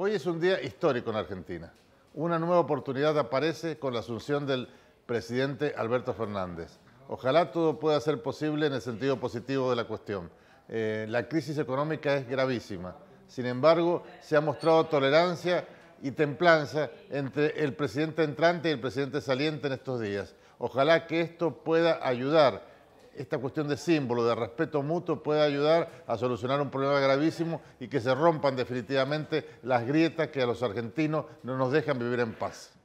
Hoy es un día histórico en Argentina. Una nueva oportunidad aparece con la asunción del presidente Alberto Fernández. Ojalá todo pueda ser posible en el sentido positivo de la cuestión. Eh, la crisis económica es gravísima. Sin embargo, se ha mostrado tolerancia y templanza entre el presidente entrante y el presidente saliente en estos días. Ojalá que esto pueda ayudar esta cuestión de símbolo, de respeto mutuo, puede ayudar a solucionar un problema gravísimo y que se rompan definitivamente las grietas que a los argentinos no nos dejan vivir en paz.